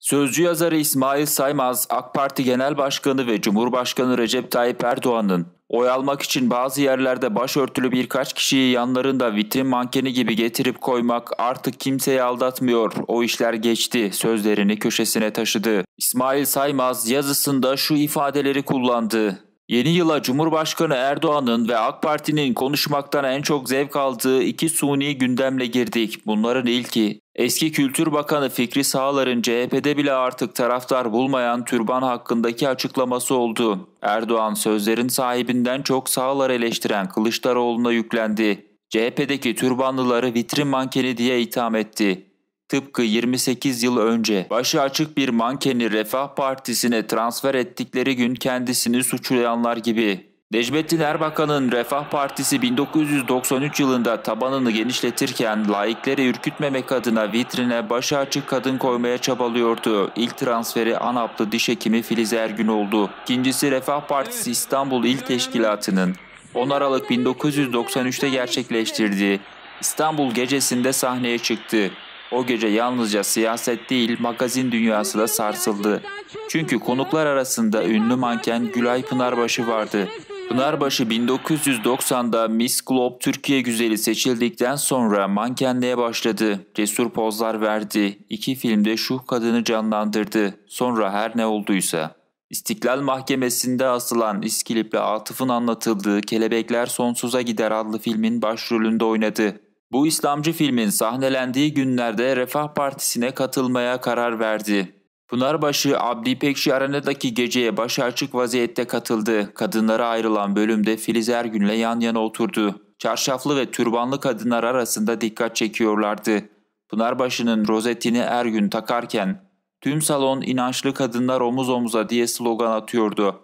Sözcü yazarı İsmail Saymaz, AK Parti Genel Başkanı ve Cumhurbaşkanı Recep Tayyip Erdoğan'ın oy almak için bazı yerlerde başörtülü birkaç kişiyi yanlarında vitrin mankeni gibi getirip koymak artık kimseyi aldatmıyor, o işler geçti sözlerini köşesine taşıdı. İsmail Saymaz yazısında şu ifadeleri kullandı. Yeni yıla Cumhurbaşkanı Erdoğan'ın ve AK Parti'nin konuşmaktan en çok zevk aldığı iki suni gündemle girdik. Bunların ilki Eski Kültür Bakanı Fikri Sağlar'ın CHP'de bile artık taraftar bulmayan türban hakkındaki açıklaması oldu. Erdoğan sözlerin sahibinden çok Sağlar eleştiren Kılıçdaroğlu'na yüklendi. CHP'deki türbanlıları vitrin mankeni diye itham etti. Tıpkı 28 yıl önce başı açık bir mankeni Refah Partisi'ne transfer ettikleri gün kendisini suçlayanlar gibi. Necmettin Erbakan'ın Refah Partisi 1993 yılında tabanını genişletirken laikleri ürkütmemek adına vitrine başı açık kadın koymaya çabalıyordu. İlk transferi Anaplı diş hekimi Filiz Ergün oldu. İkincisi Refah Partisi İstanbul İl Teşkilatı'nın 10 Aralık 1993'te gerçekleştirdiği İstanbul gecesinde sahneye çıktı. O gece yalnızca siyaset değil magazin dünyası da sarsıldı. Çünkü konuklar arasında ünlü manken Gülay Pınarbaşı vardı. Pınarbaşı 1990'da Miss Globe Türkiye güzeli seçildikten sonra mankenliğe başladı. Cesur pozlar verdi. İki filmde şu kadını canlandırdı. Sonra her ne olduysa. İstiklal Mahkemesi'nde asılan İskilip'le Atıf'ın anlatıldığı Kelebekler Sonsuza Gider adlı filmin başrolünde oynadı. Bu İslamcı filmin sahnelendiği günlerde Refah Partisi'ne katılmaya karar verdi. Pınarbaşı Abdi Pekşi Arena'daki geceye başı açık vaziyette katıldı. Kadınlara ayrılan bölümde Filiz Ergün'le yan yana oturdu. Çarşaflı ve türbanlı kadınlar arasında dikkat çekiyorlardı. Pınarbaşı'nın rozetini Ergün takarken tüm salon inançlı kadınlar omuz omuza diye slogan atıyordu.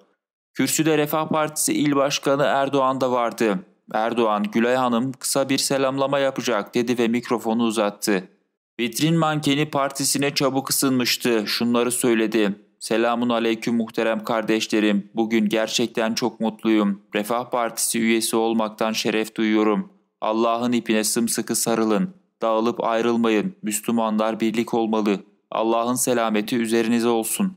Kürsüde Refah Partisi İl Başkanı Erdoğan da vardı. Erdoğan Gülay Hanım kısa bir selamlama yapacak dedi ve mikrofonu uzattı. Vitrin mankeni partisine çabuk ısınmıştı. Şunları söyledi. Selamun aleyküm muhterem kardeşlerim. Bugün gerçekten çok mutluyum. Refah Partisi üyesi olmaktan şeref duyuyorum. Allah'ın ipine sımsıkı sarılın. Dağılıp ayrılmayın. Müslümanlar birlik olmalı. Allah'ın selameti üzerinize olsun.''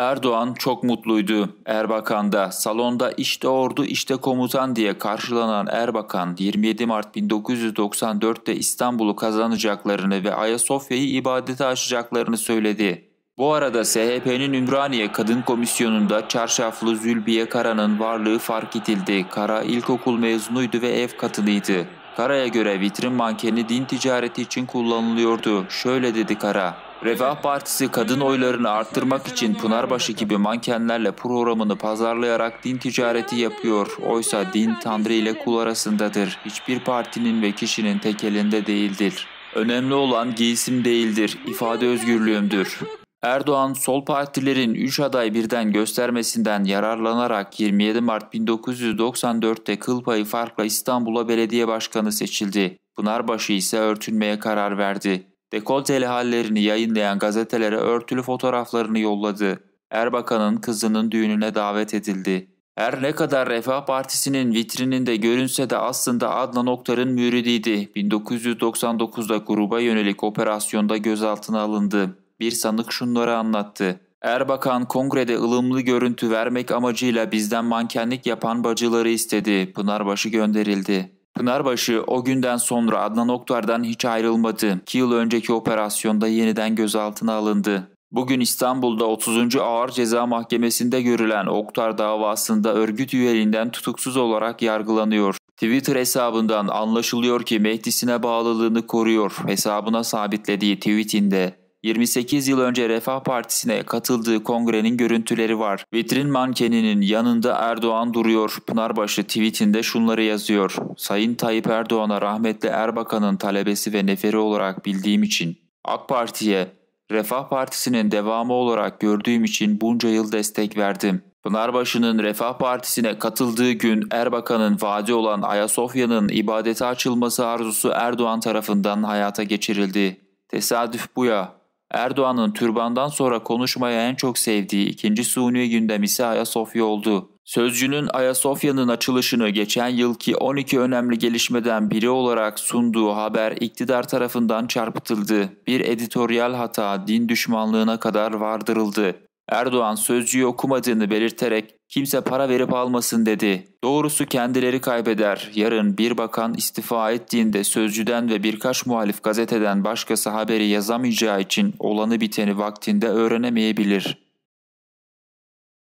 Erdoğan çok mutluydu. Erbakan'da salonda işte ordu işte komutan diye karşılanan Erbakan 27 Mart 1994'te İstanbul'u kazanacaklarını ve Ayasofya'yı ibadete açacaklarını söyledi. Bu arada SHP'nin Ümraniye Kadın Komisyonu'nda çarşaflı Zülbiye Kara'nın varlığı fark edildi. Kara ilkokul mezunuydu ve ev katılıydı. Kara'ya göre vitrin mankeni din ticareti için kullanılıyordu. Şöyle dedi Kara. Refah Partisi kadın oylarını arttırmak için Pınarbaşı gibi mankenlerle programını pazarlayarak din ticareti yapıyor. Oysa din Tanrı ile kul arasındadır. Hiçbir partinin ve kişinin tekelinde değildir. Önemli olan giysim değildir, ifade özgürlüğümdür. Erdoğan sol partilerin 3 aday birden göstermesinden yararlanarak 27 Mart 1994'te kıl payı farkla İstanbul'a belediye başkanı seçildi. Pınarbaşı ise örtünmeye karar verdi. Dekolteli hallerini yayınlayan gazetelere örtülü fotoğraflarını yolladı. Erbakan'ın kızının düğününe davet edildi. Her ne kadar Refah Partisi'nin vitrininde görünse de aslında Adnan Oktar'ın müridiydi. 1999'da gruba yönelik operasyonda gözaltına alındı. Bir sanık şunları anlattı. Erbakan kongrede ılımlı görüntü vermek amacıyla bizden mankenlik yapan bacıları istedi. Pınarbaşı gönderildi. Pınarbaşı o günden sonra Adnan Oktar'dan hiç ayrılmadı. 2 yıl önceki operasyonda yeniden gözaltına alındı. Bugün İstanbul'da 30. Ağır Ceza Mahkemesi'nde görülen Oktar davasında örgüt üyeliğinden tutuksuz olarak yargılanıyor. Twitter hesabından anlaşılıyor ki Mehdi'sine bağlılığını koruyor. Hesabına sabitlediği tweetinde 28 yıl önce Refah Partisi'ne katıldığı kongrenin görüntüleri var. Vitrin mankeninin yanında Erdoğan duruyor. Pınarbaşı tweetinde şunları yazıyor. Sayın Tayyip Erdoğan'a rahmetli Erbakan'ın talebesi ve neferi olarak bildiğim için AK Parti'ye Refah Partisi'nin devamı olarak gördüğüm için bunca yıl destek verdim. Pınarbaşı'nın Refah Partisi'ne katıldığı gün Erbakan'ın vaadi olan Ayasofya'nın ibadete açılması arzusu Erdoğan tarafından hayata geçirildi. Tesadüf bu ya. Erdoğan'ın türbandan sonra konuşmaya en çok sevdiği ikinci suni gündem ise Ayasofya oldu. Sözcünün Ayasofya'nın açılışını geçen yılki 12 önemli gelişmeden biri olarak sunduğu haber iktidar tarafından çarpıtıldı. Bir editoryal hata din düşmanlığına kadar vardırıldı. Erdoğan sözcüyü okumadığını belirterek Kimse para verip almasın dedi. Doğrusu kendileri kaybeder. Yarın bir bakan istifa ettiğinde sözcüden ve birkaç muhalif gazeteden başkası haberi yazamayacağı için olanı biteni vaktinde öğrenemeyebilir.''